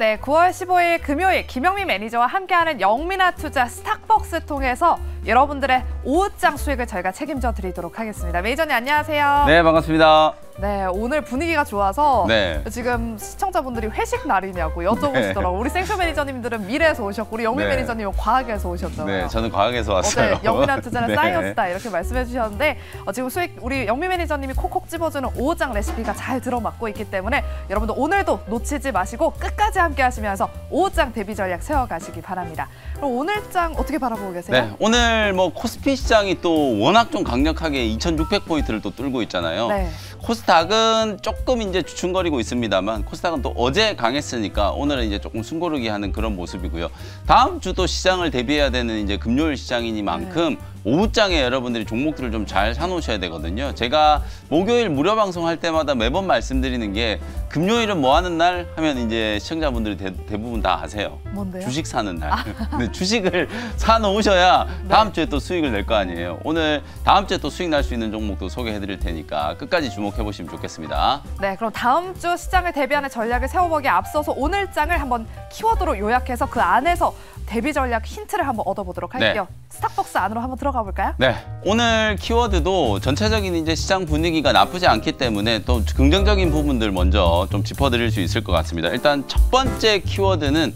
네, 9월 15일 금요일 김영미 매니저와 함께하는 영민아 투자 스탁벅스 통해서 여러분들의 오장 수익을 저희가 책임져 드리도록 하겠습니다. 메이저님 안녕하세요. 네 반갑습니다. 네 오늘 분위기가 좋아서 네. 지금 시청자분들이 회식 날이냐고 여쭤보시더라고요. 네. 우리 생쇼 매니저님들은 미래에서 오셨고 우리 영미 네. 매니저님은 과학에서 오셨잖아요. 네 저는 과학에서 왔어요. 어제 영미한 투자는 사이언스다 이렇게 말씀해 주셨는데 어, 지금 수익 우리 영미 매니저님이 콕콕 집어주는 오장 레시피가 잘 들어맞고 있기 때문에 여러분들 오늘도 놓치지 마시고 끝까지 함께 하시면서 오장 대비 전략 세워가시기 바랍니다. 그럼 오늘 장 어떻게 바라보고 계세요? 네 오늘 오늘 뭐 코스피 시장이 또 워낙 좀 강력하게 2,600포인트를 또 뚫고 있잖아요. 네. 코스닥은 조금 이제 주춤거리고 있습니다만 코스닥은 또 어제 강했으니까 오늘은 이제 조금 숨고르기 하는 그런 모습이고요. 다음 주도 시장을 대비해야 되는 이제 금요일 시장이니만큼 네. 오후장에 여러분들이 종목들을 좀 잘 사놓으셔야 되거든요. 제가 목요일 무료 방송할 때마다 매번 말씀드리는 게 금요일은 뭐 하는 날 하면 이제 시청자분들이 대, 부분다 아세요. 뭔데요? 주식 사는 날. 아. 근데 주식을 사놓으셔야 다음 네. 주에 또 수익을 낼 거 아니에요. 오늘 다음 주에 또 수익 날 수 있는 종목도 소개해드릴 테니까 끝까지 주목해보시면 좋겠습니다. 네, 그럼 다음 주 시장을 대비하는 전략을 세워보기에 앞서서 오늘 장을 한번 키워드로 요약해서 그 안에서 대비 전략 힌트를 한번 얻어보도록 할게요. 네. 스탁벅스 안으로 한번 들어 들어가 볼까요? 네. 오늘 키워드도 전체적인 이제 시장 분위기가 나쁘지 않기 때문에 또 긍정적인 부분들 먼저 좀 짚어드릴 수 있을 것 같습니다. 일단 첫 번째 키워드는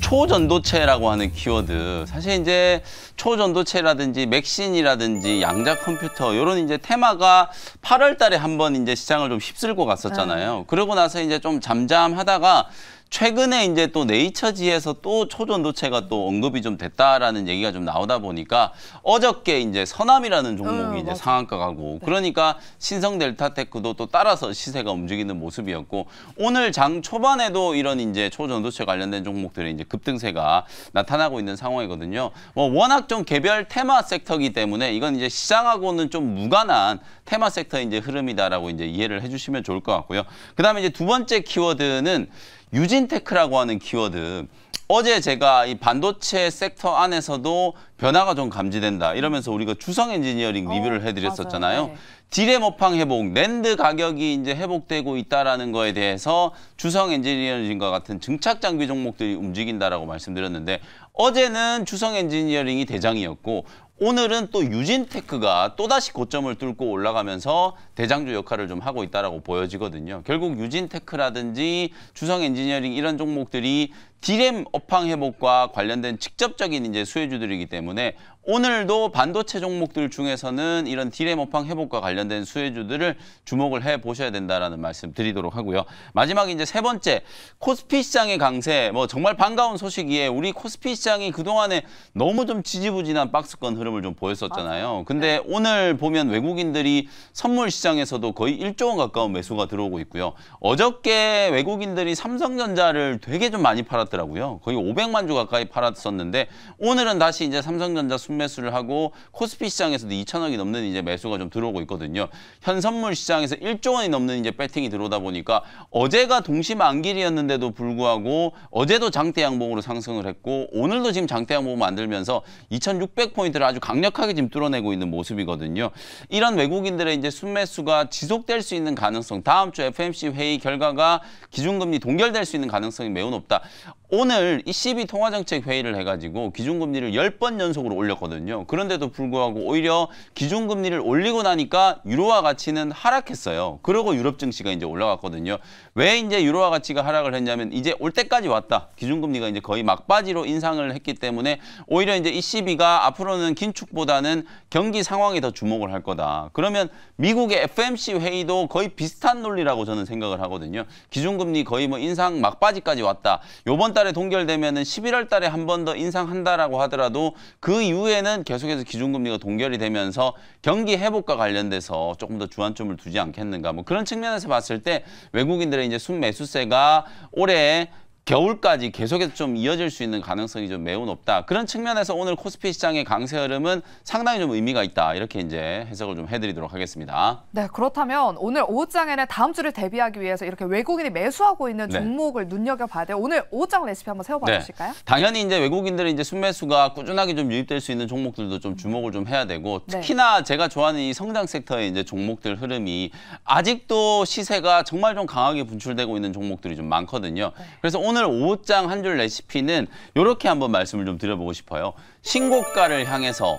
초전도체라고 하는 키워드. 사실 이제 초전도체라든지 맥신이라든지 양자 컴퓨터 이런 이제 테마가 8월 달에 한번 이제 시장을 좀 휩쓸고 갔었잖아요. 네. 그러고 나서 이제 좀 잠잠하다가 최근에 이제 또 네이처지에서 또 초전도체가 또 언급이 좀 됐다라는 얘기가 좀 나오다 보니까 어저께 이제 서남이라는 종목이 어, 이제 상한가 가고 네. 그러니까 신성 델타테크도 또 따라서 시세가 움직이는 모습이었고 오늘 장 초반에도 이런 이제 초전도체 관련된 종목들의 이제 급등세가 나타나고 있는 상황이거든요. 뭐 워낙 좀 개별 테마 섹터이기 때문에 이건 이제 시장하고는 좀 무관한 테마 섹터 이제 흐름이다라고 이제 이해를 해주시면 좋을 것 같고요. 그다음에 이제 두 번째 키워드는 유진테크라고 하는 키워드 어제 제가 이 반도체 섹터 안에서도 변화가 좀 감지된다 이러면서 우리가 주성 엔지니어링 어, 리뷰를 어, 해드렸었잖아요. 디레모팡 네. 회복, 랜드 가격이 이제 회복되고 있다라는 거에 대해서 주성 엔지니어링과 같은 증착 장비 종목들이 움직인다라고 말씀드렸는데 어제는 주성 엔지니어링이 대장이었고 오늘은 또 유진테크가 또다시 고점을 뚫고 올라가면서 대장주 역할을 좀 하고 있다고 라 보여지거든요. 결국 유진테크라든지 주성엔지니어링 이런 종목들이 디램 업황 회복과 관련된 직접적인 이제 수혜주들이기 때문에 오늘도 반도체 종목들 중에서는 이런 디램 업황 회복과 관련된 수혜주들을 주목을 해 보셔야 된다라는 말씀 드리도록 하고요. 마지막 이제 세 번째 코스피 시장의 강세 뭐 정말 반가운 소식이에 우리 코스피 시장 시장이 그동안에 너무 좀 지지부진한 박스권 흐름을 좀 보였었잖아요. 맞아요. 근데 네. 오늘 보면 외국인들이 선물 시장에서도 거의 1조 원 가까운 매수가 들어오고 있고요. 어저께 외국인들이 삼성전자를 되게 좀 많이 팔았더라고요. 거의 500만 주 가까이 팔았었는데 오늘은 다시 이제 삼성전자 순매수를 하고 코스피 시장에서도 2천억이 넘는 이제 매수가 좀 들어오고 있거든요. 현 선물 시장에서 1조 원이 넘는 이제 배팅이 들어오다 보니까 어제가 동시 만길이었는데도 불구하고 어제도 장대 양봉으로 상승을 했고 오늘 오늘도 지금 장대 항목 만들면서 2,600포인트를 아주 강력하게 지금 뚫어내고 있는 모습이거든요. 이런 외국인들의 이제 순매수가 지속될 수 있는 가능성, 다음 주 FMC 회의 결과가 기준금리 동결될 수 있는 가능성이 매우 높다. 오늘 ECB 통화정책 회의를 해가지고 기준금리를 10번 연속으로 올렸거든요. 그런데도 불구하고 오히려 기준금리를 올리고 나니까 유로화 가치는 하락했어요. 그러고 유럽 증시가 이제 올라갔거든요. 왜 이제 유로화 가치가 하락을 했냐면 이제 올 때까지 왔다. 기준금리가 이제 거의 막바지로 인상을 했기 때문에 오히려 이제 ECB가 앞으로는 긴축보다는 경기 상황에 더 주목을 할 거다. 그러면 미국의 FMC 회의도 거의 비슷한 논리라고 저는 생각을 하거든요. 기준금리 거의 뭐 인상 막바지까지 왔다. 요번 달에 동결되면은 11월 달에 한 번 더 인상한다라고 하더라도 그 이후에는 계속해서 기준금리가 동결이 되면서 경기 회복과 관련돼서 조금 더 주안점을 두지 않겠는가. 뭐 그런 측면에서 봤을 때 외국인들의 이제 순매수세가 올해 겨울까지 계속해서 좀 이어질 수 있는 가능성이 좀 매우 높다. 그런 측면에서 오늘 코스피 시장의 강세 흐름은 상당히 좀 의미가 있다. 이렇게 이제 해석을 좀 해드리도록 하겠습니다. 네, 그렇다면 오늘 오후장에는 다음 주를 대비하기 위해서 이렇게 외국인이 매수하고 있는 네. 종목을 네. 눈여겨봐야 돼요. 오늘 오후장 레시피 한번 세워봐 네. 주실까요? 당연히 이제 외국인들의 이제 순매수가 꾸준하게 좀 유입될 수 있는 종목들도 좀 주목을 좀 해야 되고 네. 특히나 네. 제가 좋아하는 이 성장 섹터의 이제 종목들 흐름이 아직도 시세가 정말 좀 강하게 분출되고 있는 종목들이 좀 많거든요. 그래서 오늘 오늘 5장 한 줄 레시피는 이렇게 한번 말씀을 좀 드려보고 싶어요. 신고가를 향해서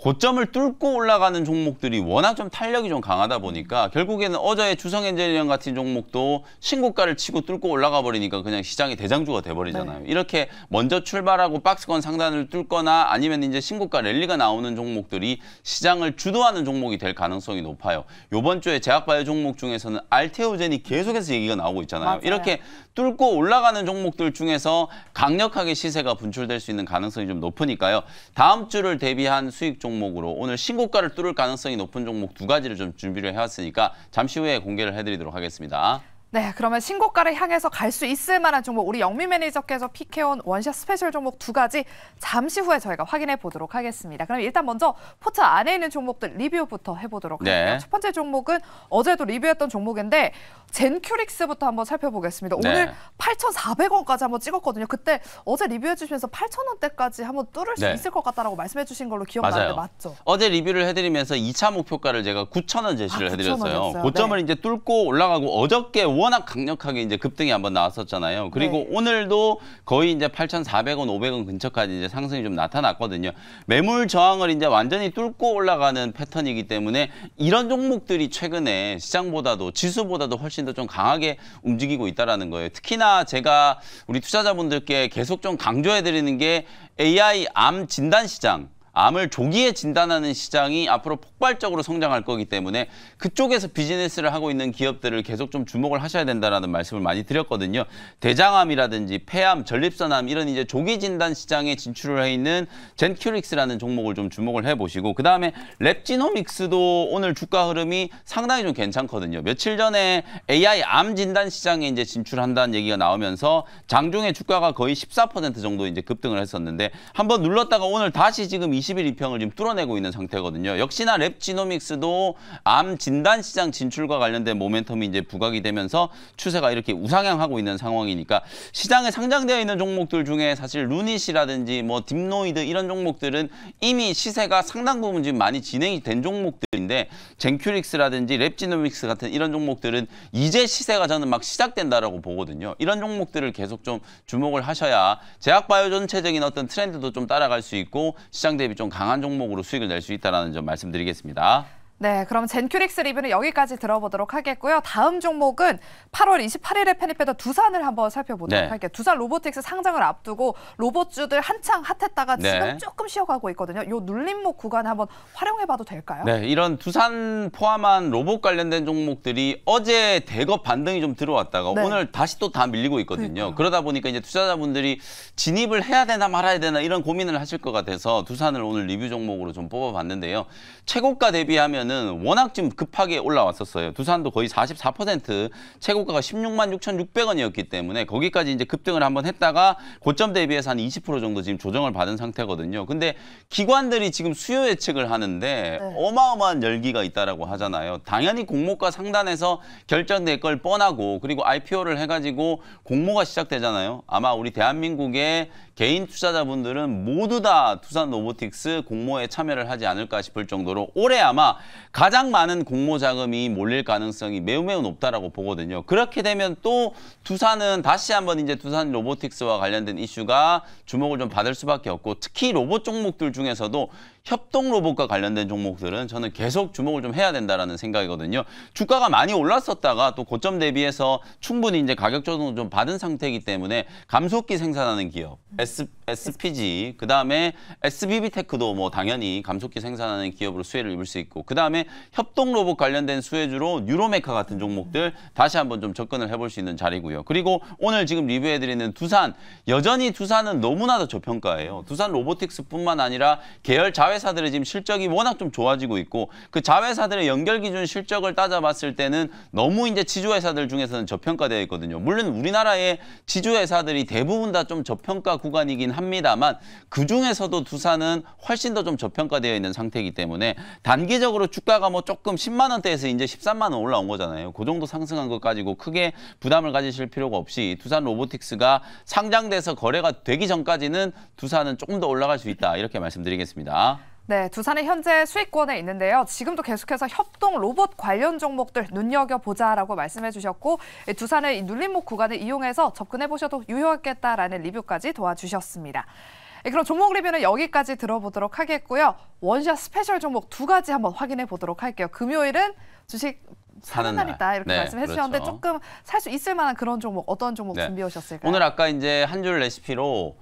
고점을 뚫고 올라가는 종목들이 워낙 좀 탄력이 좀 강하다 보니까 결국에는 어제의 주성엔젤리언 같은 종목도 신고가를 치고 뚫고 올라가 버리니까 그냥 시장이 대장주가 돼버리잖아요. 네. 이렇게 먼저 출발하고 박스권 상단을 뚫거나 아니면 이제 신고가 랠리가 나오는 종목들이 시장을 주도하는 종목이 될 가능성이 높아요. 요번 주에 제약바이오 종목 중에서는 알테오젠이 계속해서 얘기가 나오고 있잖아요. 맞아요. 이렇게 뚫고 올라가는 종목들 중에서 강력하게 시세가 분출될 수 있는 가능성이 좀 높으니까요. 다음 주를 대비한 수익 종 종목으로 오늘 신고가를 뚫을 가능성이 높은 종목 두 가지를 좀 준비를 해왔으니까 잠시 후에 공개를 해드리도록 하겠습니다. 네, 그러면 신고가를 향해서 갈 수 있을 만한 종목 우리 영미 매니저께서 픽해온 원샷 스페셜 종목 두 가지 잠시 후에 저희가 확인해 보도록 하겠습니다. 그럼 일단 먼저 포트 안에 있는 종목들 리뷰부터 해보도록 네. 할게요. 첫 번째 종목은 어제도 리뷰했던 종목인데 젠큐릭스부터 한번 살펴보겠습니다. 네. 오늘 네. 8,400원까지 한번 찍었거든요. 그때 어제 리뷰해 주시면서 8,000원대까지 한번 뚫을 수 네. 있을 것 같다라고 말씀해 주신 걸로 기억나는데 맞죠? 어제 리뷰를 해드리면서 2차 목표가를 제가 9,000원 제시를 아, 해드렸어요. 고점을 네. 이제 뚫고 올라가고 어저께 워낙 강력하게 이제 급등이 한번 나왔었잖아요. 그리고 네. 오늘도 거의 이제 8,400원, 500원 근처까지 이제 상승이 좀 나타났거든요. 매물 저항을 이제 완전히 뚫고 올라가는 패턴이기 때문에 이런 종목들이 최근에 시장보다도 지수보다도 훨씬 더 좀 강하게 움직이고 있다라는 거예요. 특히나 제가 우리 투자자분들께 계속 좀 강조해 드리는 게 AI 암 진단 시장 암을 조기에 진단하는 시장이 앞으로 폭발적으로 성장할 거기 때문에 그쪽에서 비즈니스를 하고 있는 기업들을 계속 좀 주목을 하셔야 된다라는 말씀을 많이 드렸거든요. 대장암이라든지 폐암, 전립선암 이런 이제 조기 진단 시장에 진출을 해 있는 젠큐릭스라는 종목을 좀 주목을 해보시고 그 다음에 랩지노믹스도 오늘 주가 흐름이 상당히 좀 괜찮거든요. 며칠 전에 AI 암 진단 시장에 이제 진출한다는 얘기가 나오면서 장중에 주가가 거의 14% 정도 이제 급등을 했었는데 한번 눌렀다가 오늘 다시 지금 21위평을 지금 뚫어내고 있는 상태거든요. 역시나 랩지노믹스도 암 진단 시장 진출과 관련된 모멘텀이 이제 부각이 되면서 추세가 이렇게 우상향하고 있는 상황이니까 시장에 상장되어 있는 종목들 중에 사실 루닛이라든지 뭐 딥노이드 이런 종목들은 이미 시세가 상당 부분 지금 많이 진행이 된 종목들인데 젠큐릭스라든지 랩지노믹스 같은 이런 종목들은 이제 시세가 저는 막 시작된다라고 보거든요. 이런 종목들을 계속 좀 주목을 하셔야 제약바이오 전체적인 어떤 트렌드도 좀 따라갈 수 있고 시장 대비 대비 좀 강한 종목으로 수익을 낼 수 있다는 점 말씀드리겠습니다. 네, 그럼 젠큐릭스 리뷰는 여기까지 들어보도록 하겠고요. 다음 종목은 8월 28일에 편입했던 두산을 한번 살펴보도록 네. 할게요. 두산 로보틱스 상장을 앞두고 로봇주들 한창 핫했다가 네. 지금 조금 쉬어가고 있거든요. 요 눌림목 구간 한번 활용해봐도 될까요? 네, 이런 두산 포함한 로봇 관련된 종목들이 어제 대거 반등이 좀 들어왔다가 네. 오늘 다시 또 다 밀리고 있거든요. 그러니까 그러다 보니까 이제 투자자분들이 진입을 해야 되나 말아야 되나 이런 고민을 하실 것 같아서 두산을 오늘 리뷰 종목으로 좀 뽑아봤는데요. 최고가 대비하면 보면 워낙 지 급하게 올라왔었어요. 두산도 거의 44% 최고가가 16만 6,600원이었기 때문에 거기까지 이제 급등을 한번 했다가 고점 대비해서 한 20% 정도 지금 조정을 받은 상태거든요. 근데 기관들이 지금 수요 예측을 하는데 네. 어마어마한 열기가 있다라고 하잖아요. 당연히 공모가 상단에서 결정될 걸 뻔하고 그리고 IPO를 해가지고 공모가 시작되잖아요. 아마 우리 대한민국의 개인 투자자분들은 모두 다 두산 로보틱스 공모에 참여를 하지 않을까 싶을 정도로 올해 아마 가장 많은 공모 자금이 몰릴 가능성이 매우 매우 높다라고 보거든요. 그렇게 되면 또 두산은 다시 한번 이제 두산 로보틱스와 관련된 이슈가 주목을 좀 받을 수밖에 없고 특히 로봇 종목들 중에서도 협동 로봇과 관련된 종목들은 저는 계속 주목을 좀 해야 된다라는 생각이거든요. 주가가 많이 올랐었다가 또 고점 대비해서 충분히 이제 가격 조정을 좀 받은 상태이기 때문에 감속기 생산하는 기업 S, SPG 그다음에 SBB테크도 뭐 당연히 감속기 생산하는 기업으로 수혜를 입을 수 있고 그다음에 협동 로봇 관련된 수혜주로 뉴로메카 같은 종목들 다시 한번 좀 접근을 해볼 수 있는 자리고요. 그리고 오늘 지금 리뷰해드리는 두산 여전히 두산은 너무나도 저평가예요. 두산 로보틱스뿐만 아니라 계열 자율 자회사들의 지금 실적이 워낙 좀 좋아지고 있고 그 자회사들의 연결 기준 실적을 따져봤을 때는 너무 이제 지주회사들 중에서는 저평가되어 있거든요. 물론 우리나라의 지주회사들이 대부분 다 좀 저평가 구간이긴 합니다만 그중에서도 두산은 훨씬 더 좀 저평가되어 있는 상태이기 때문에 단기적으로 주가가 뭐 조금 10만 원대에서 이제 13만 원 올라온 거잖아요. 그 정도 상승한 것 가지고 크게 부담을 가지실 필요가 없이 두산 로보틱스가 상장돼서 거래가 되기 전까지는 두산은 조금 더 올라갈 수 있다 이렇게 말씀드리겠습니다. 네, 두산의 현재 수익권에 있는데요. 지금도 계속해서 협동 로봇 관련 종목들 눈여겨보자라고 말씀해 주셨고 두산의 눌림목 구간을 이용해서 접근해보셔도 유효하겠다라는 리뷰까지 도와주셨습니다. 예, 그럼 종목 리뷰는 여기까지 들어보도록 하겠고요. 원샷 스페셜 종목 두 가지 한번 확인해 보도록 할게요. 금요일은 주식 사는 날이다 이렇게 네, 말씀해 주셨는데 그렇죠. 조금 살 수 있을 만한 그런 종목 어떤 종목 네. 준비해 오셨을까요? 오늘 아까 이제 한 줄 레시피로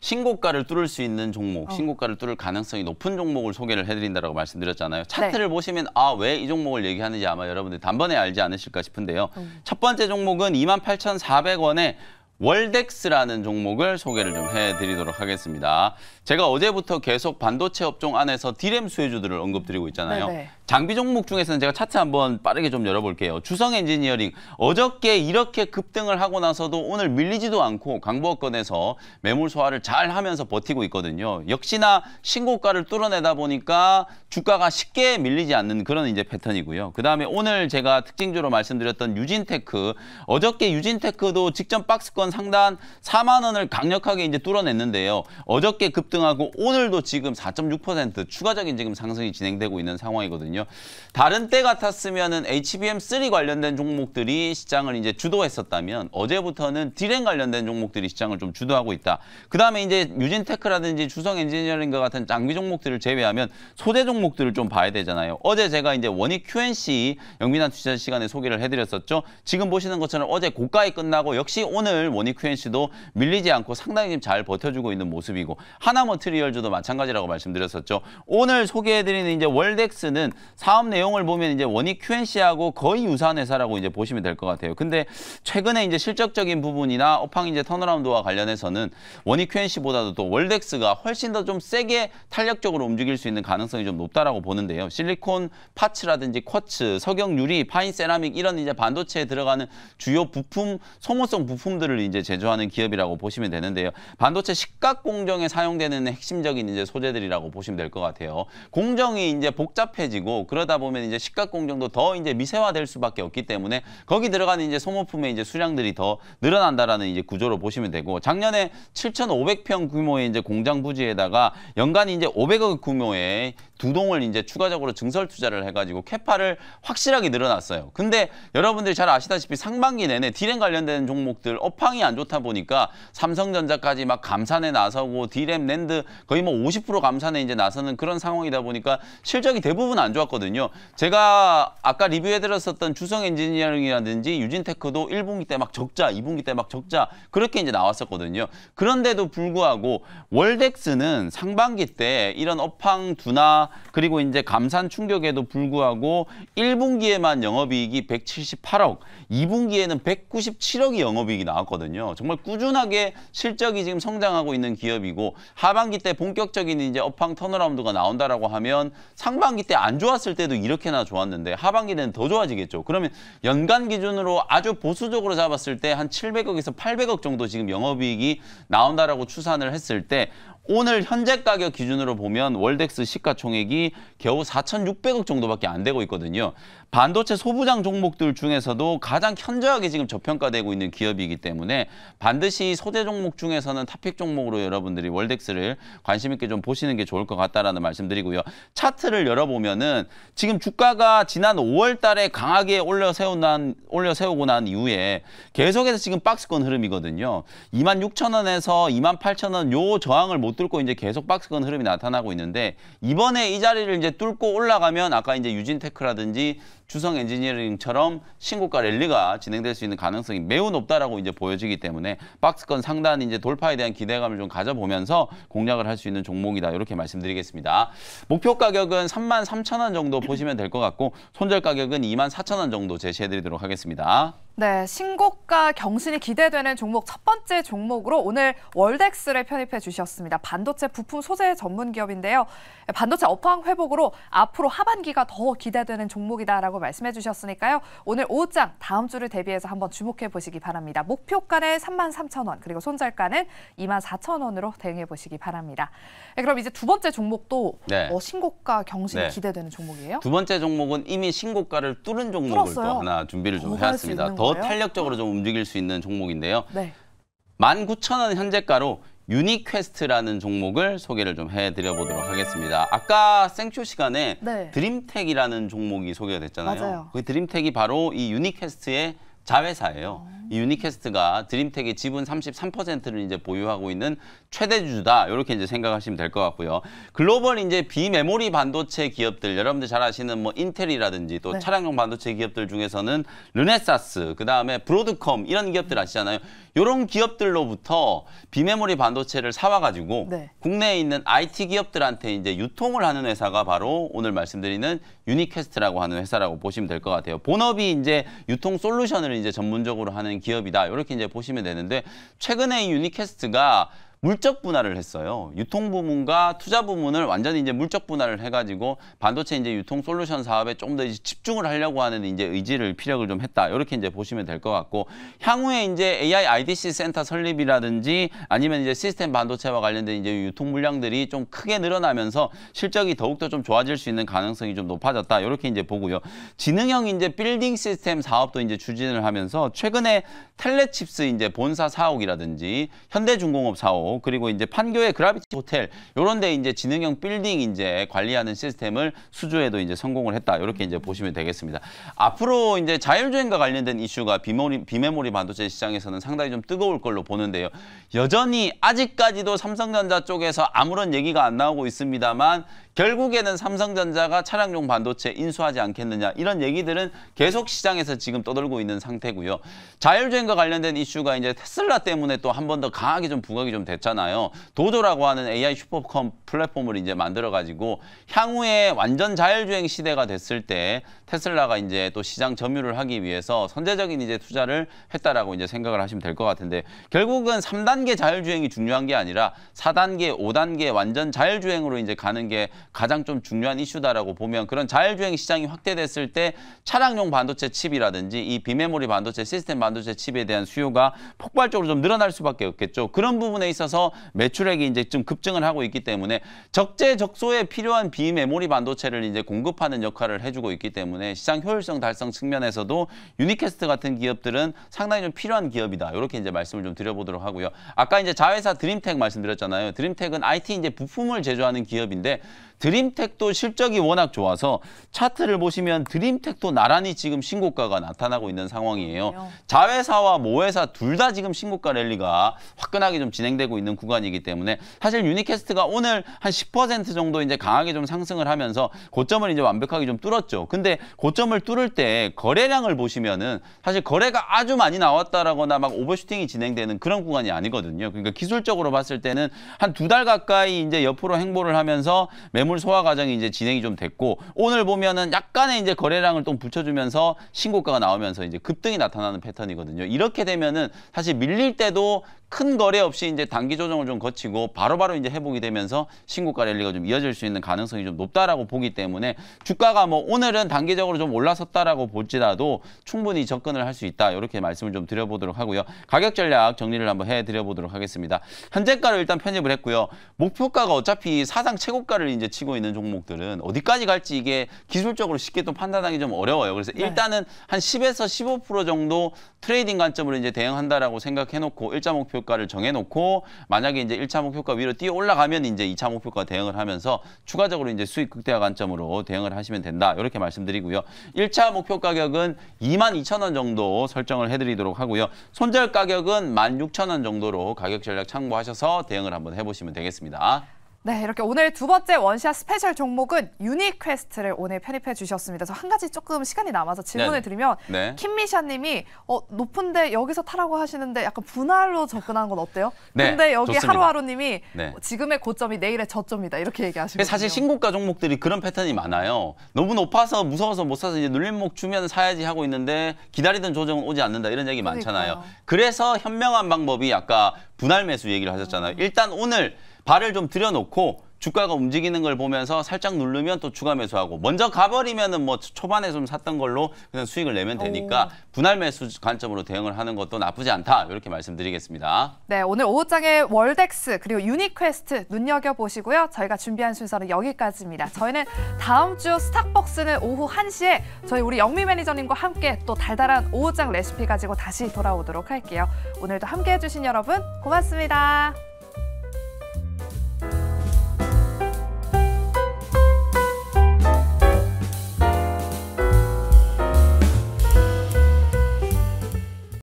신고가를 뚫을 수 있는 종목, 어. 신고가를 뚫을 가능성이 높은 종목을 소개를 해드린다고 말씀드렸잖아요. 차트를 네. 보시면 아 왜 이 종목을 얘기하는지 아마 여러분들이 단번에 알지 않으실까 싶은데요. 음. 첫 번째 종목은 28,400원에 월덱스라는 종목을 소개를 좀 해드리도록 하겠습니다. 제가 어제부터 계속 반도체 업종 안에서 디램 수혜주들을 언급드리고 있잖아요. 네네. 네. 장비 종목 중에서는 제가 차트 한번 빠르게 좀 열어볼게요. 주성 엔지니어링 어저께 이렇게 급등을 하고 나서도 오늘 밀리지도 않고 강보권에서 매물 소화를 잘 하면서 버티고 있거든요. 역시나 신고가를 뚫어내다 보니까 주가가 쉽게 밀리지 않는 그런 이제 패턴이고요. 그다음에 오늘 제가 특징적으로 말씀드렸던 유진테크 어저께 유진테크도 직전 박스권 상단 4만 원을 강력하게 이제 뚫어냈는데요. 어저께 급등 상승하고 오늘도 지금 4.6% 추가적인 지금 상승이 진행되고 있는 상황이거든요. 다른 때 같았으면은 HBM3 관련된 종목들이 시장을 이제 주도했었다면 어제부터는 디램 관련된 종목들이 시장을 좀 주도하고 있다. 그다음에 이제 유진테크라든지 주성 엔지니어링과 같은 장비 종목들을 제외하면 소재 종목들을 좀 봐야 되잖아요. 어제 제가 이제 원익 QNC 영민한 투자 시간에 소개를 해드렸었죠. 지금 보시는 것처럼 어제 고가에 끝나고 역시 오늘 원익 QNC도 밀리지 않고 상당히 잘 버텨주고 있는 모습이고 하나 하나 머트리얼즈도 마찬가지라고 말씀드렸었죠. 오늘 소개해드리는 이제 월덱스는 사업 내용을 보면 이제 원익 QNC하고 거의 유사한 회사라고 이제 보시면 될 것 같아요. 근데 최근에 이제 실적적인 부분이나 업황 이제 턴어라운드와 관련해서는 원익 QNC보다도 또 월덱스가 훨씬 더 좀 세게 탄력적으로 움직일 수 있는 가능성이 좀 높다라고 보는데요. 실리콘 파츠라든지 쿼츠, 석영 유리, 파인 세라믹 이런 이제 반도체에 들어가는 주요 부품, 소모성 부품들을 이제 제조하는 기업이라고 보시면 되는데요. 반도체 식각 공정에 사용되는 되는 핵심적인 이제 소재들이라고 보시면 될 것 같아요. 공정이 이제 복잡해지고 그러다 보면 이제 시각 공정도 더 이제 미세화될 수밖에 없기 때문에 거기 들어가는 이제 소모품의 이제 수량들이 더 늘어난다라는 이제 구조로 보시면 되고 작년에 7,500평 규모의 이제 공장 부지에다가 연간 이제 500억 규모의 두 동을 이제 추가적으로 증설 투자를 해가지고 캐파를 확실하게 늘어났어요. 근데 여러분들이 잘 아시다시피 상반기 내내 디램 관련된 종목들 업황이 안 좋다 보니까 삼성전자까지 막 감산에 나서고 디램 낸 트렌드 거의 뭐 50% 감산에 이제 나서는 그런 상황이다 보니까 실적이 대부분 안 좋았거든요. 제가 아까 리뷰해드렸었던 주성 엔지니어링이라든지 유진테크도 1분기 때 막 적자, 2분기 때 막 적자 그렇게 이제 나왔었거든요. 그런데도 불구하고 월덱스는 상반기 때 이런 업황 둔화 그리고 이제 감산 충격에도 불구하고 1분기에만 영업이익이 178억, 2분기에는 197억이 영업이익이 나왔거든요. 정말 꾸준하게 실적이 지금 성장하고 있는 기업이고 하 하반기 때 본격적인 이제 업황 턴어라운드가 나온다라고 하면 상반기 때 안 좋았을 때도 이렇게나 좋았는데 하반기는 더 좋아지겠죠. 그러면 연간 기준으로 아주 보수적으로 잡았을 때 한 700억에서 800억 정도 지금 영업이익이 나온다라고 추산을 했을 때 오늘 현재 가격 기준으로 보면 월덱스 시가총액이 겨우 4,600억 정도밖에 안 되고 있거든요. 반도체 소부장 종목들 중에서도 가장 현저하게 지금 저평가되고 있는 기업이기 때문에 반드시 소재 종목 중에서는 탑픽 종목으로 여러분들이 월덱스를 관심 있게 좀 보시는 게 좋을 것 같다라는 말씀드리고요. 차트를 열어보면은 지금 주가가 지난 5월 달에 강하게 올려 세운 난 올려 세우고 난 이후에 계속해서 지금 박스권 흐름이거든요. 26,000원에서 28,000원 요 저항을 못 뚫고 이제 계속 박스권 흐름이 나타나고 있는데 이번에 이 자리를 이제 뚫고 올라가면 아까 이제 유진테크라든지 주성 엔지니어링처럼 신고가 랠리가 진행될 수 있는 가능성이 매우 높다라고 이제 보여지기 때문에 박스권 상단 이제 돌파에 대한 기대감을 좀 가져보면서 공략을 할 수 있는 종목이다 이렇게 말씀드리겠습니다. 목표 가격은 3만 3천 원 정도 보시면 될 것 같고 손절 가격은 2만 4천 원 정도 제시해드리도록 하겠습니다. 네, 신고가 경신이 기대되는 종목 첫 번째 종목으로 오늘 월덱스를 편입해 주셨습니다. 반도체 부품 소재 전문 기업인데요. 네, 반도체 업황 회복으로 앞으로 하반기가 더 기대되는 종목이다라고 말씀해 주셨으니까요. 오늘 오후장 다음 주를 대비해서 한번 주목해 보시기 바랍니다. 목표가는 33,000원, 그리고 손절가는 24,000원으로 대응해 보시기 바랍니다. 네, 그럼 이제 두 번째 종목도 네. 어, 뭐 신고가 경신이 네. 기대되는 종목이에요? 두 번째 종목은 이미 신고가를 뚫은 종목을 뚫었어요? 또 하나 준비를 좀 해왔습니다. 더더 탄력적으로 좀 움직일 수 있는 종목인데요. 네. 19,000원 현재가로 유니퀘스트라는 종목을 소개를 좀 해드려보도록 하겠습니다. 아까 생쇼 시간에 네. 드림텍이라는 종목이 소개가 됐잖아요. 맞아요. 그 드림텍이 바로 이 유니퀘스트의 자회사예요. 어. 이 유니캐스트가 드림텍의 지분 33%를 이제 보유하고 있는 최대주주다. 이렇게 이제 생각하시면 될 것 같고요. 글로벌 이제 비메모리 반도체 기업들 여러분들 잘 아시는 뭐 인텔이라든지 또 네. 차량용 반도체 기업들 중에서는 르네사스, 그다음에 브로드컴 이런 기업들 아시잖아요. 이런 기업들로부터 비메모리 반도체를 사와 가지고 네. 국내에 있는 IT 기업들한테 이제 유통을 하는 회사가 바로 오늘 말씀드리는 유니캐스트라고 하는 회사라고 보시면 될 것 같아요. 본업이 이제 유통 솔루션을 이제 전문적으로 하는 기업이다. 이렇게 이제 보시면 되는데 최근에 유니캐스트가 물적 분할을 했어요. 유통 부문과 투자 부문을 완전히 이제 물적 분할을 해가지고 반도체 이제 유통 솔루션 사업에 조금 더 집중을 하려고 하는 이제 의지를 피력을 좀 했다. 이렇게 이제 보시면 될 것 같고 향후에 이제 AI IDC 센터 설립이라든지 아니면 이제 시스템 반도체와 관련된 이제 유통 물량들이 좀 크게 늘어나면서 실적이 더욱더 좀 좋아질 수 있는 가능성이 좀 높아졌다. 이렇게 이제 보고요. 지능형 이제 빌딩 시스템 사업도 이제 추진을 하면서 최근에 텔레칩스 이제 본사 사옥이라든지 현대중공업 사옥 그리고 이제 판교의 그라비티 호텔 이런 데 이제 지능형 빌딩 이제 관리하는 시스템을 수주에도 이제 성공을 했다. 이렇게 이제 보시면 되겠습니다. 앞으로 이제 자율주행과 관련된 이슈가 비모리 비메모리 반도체 시장에서는 상당히 좀 뜨거울 걸로 보는데요. 여전히 아직까지도 삼성전자 쪽에서 아무런 얘기가 안 나오고 있습니다만 결국에는 삼성전자가 차량용 반도체 인수하지 않겠느냐 이런 얘기들은 계속 시장에서 지금 떠돌고 있는 상태고요. 자율주행과 관련된 이슈가 이제 테슬라 때문에 또 한 번 더 강하게 좀 부각이 좀 됐잖아요. 도조라고 하는 AI 슈퍼컴 플랫폼을 이제 만들어가지고 향후에 완전 자율주행 시대가 됐을 때 테슬라가 이제 또 시장 점유를 하기 위해서 선제적인 이제 투자를 했다라고 이제 생각을 하시면 될 것 같은데 결국은 3단계 자율주행이 중요한 게 아니라 4단계, 5단계 완전 자율주행으로 이제 가는 게 가장 좀 중요한 이슈다라고 보면 그런 자율주행 시장이 확대됐을 때 차량용 반도체 칩이라든지 이 비메모리 반도체 시스템 반도체 칩에 대한 수요가 폭발적으로 좀 늘어날 수밖에 없겠죠. 그런 부분에 있어서 매출액이 이제 좀 급증을 하고 있기 때문에 적재적소에 필요한 비메모리 반도체를 이제 공급하는 역할을 해주고 있기 때문에 시장 효율성 달성 측면에서도 유니캐스트 같은 기업들은 상당히 좀 필요한 기업이다. 이렇게 이제 말씀을 좀 드려보도록 하고요. 아까 이제 자회사 드림텍 말씀드렸잖아요. 드림텍은 IT 이제 부품을 제조하는 기업인데 드림텍도 실적이 워낙 좋아서 차트를 보시면 드림텍도 나란히 지금 신고가가 나타나고 있는 상황이에요. 자회사와 모회사 둘 다 지금 신고가 랠리가 화끈하게 좀 진행되고 있는 구간이기 때문에 사실 유니캐스트가 오늘 한 10% 정도 이제 강하게 좀 상승을 하면서 고점을 이제 완벽하게 좀 뚫었죠. 근데 고점을 뚫을 때 거래량을 보시면은 사실 거래가 아주 많이 나왔다라거나 막 오버슈팅이 진행되는 그런 구간이 아니거든요. 그러니까 기술적으로 봤을 때는 한 두 달 가까이 이제 옆으로 행보를 하면서 매물 뇌물 소화 과정이 이제 진행이 좀 됐고 오늘 보면은 약간의 이제 거래량을 좀 붙여주면서 신고가가 나오면서 이제 급등이 나타나는 패턴이거든요. 이렇게 되면은 사실 밀릴 때도 큰 거래 없이 이제 단기 조정을 좀 거치고 바로바로 바로 이제 회복이 되면서 신고가 랠리가 좀 이어질 수 있는 가능성이 좀 높다라고 보기 때문에 주가가 뭐 오늘은 단기적으로 좀 올라섰다라고 볼지라도 충분히 접근을 할 수 있다. 이렇게 말씀을 좀 드려보도록 하고요. 가격 전략 정리를 한번 해드려보도록 하겠습니다. 현재가를 일단 편입을 했고요. 목표가가 어차피 사상 최고가를 이제 치고 있는 종목들은 어디까지 갈지 이게 기술적으로 쉽게 또 판단하기 좀 어려워요. 그래서 네. 일단은 한 10에서 15% 정도 트레이딩 관점으로 이제 대응한다라고 생각해놓고 일자 목표 목표가를 정해놓고 만약에 이제 1차 목표가 위로 뛰어 올라가면 이제 2차 목표가 대응을 하면서 추가적으로 이제 수익 극대화 관점으로 대응을 하시면 된다. 이렇게 말씀드리고요. 1차 목표 가격은 2만 2천 원 정도 설정을 해드리도록 하고요. 손절 가격은 1만 6천 원 정도로 가격 전략 참고하셔서 대응을 한번 해보시면 되겠습니다. 네, 이렇게 오늘 두 번째 원샷 스페셜 종목은 유니퀘스트를 오늘 편입해 주셨습니다. 저한 가지 조금 시간이 남아서 질문을 네. 드리면 네. 킴미샤 님이 어, 높은데 여기서 타라고 하시는데 약간 분할로 접근한건 어때요? 네, 근데 여기 하루하루 님이 네. 어, 지금의 고점이 내일의 저점이다 이렇게 얘기하시고 사실 신고가 종목들이 그런 패턴이 많아요. 너무 높아서 무서워서 못 사서 이제 눌림목 주면 사야지 하고 있는데 기다리던 조정은 오지 않는다 이런 얘기 많잖아요. 그러니까요. 그래서 현명한 방법이 아까 분할 매수 얘기를 하셨잖아요. 아. 일단 오늘 발을 좀 들여놓고 주가가 움직이는 걸 보면서 살짝 누르면 또 추가 매수하고 먼저 가버리면은 뭐 초반에 좀 샀던 걸로 그냥 수익을 내면 되니까 분할 매수 관점으로 대응을 하는 것도 나쁘지 않다 이렇게 말씀드리겠습니다. 네 오늘 오후장에 월덱스 그리고 유니퀘스트 눈여겨 보시고요 저희가 준비한 순서는 여기까지입니다. 저희는 다음 주스탁벅스는 오후 1시에 저희 우리 영미 매니저님과 함께 또 달달한 오후장 레시피 가지고 다시 돌아오도록 할게요. 오늘도 함께해 주신 여러분 고맙습니다.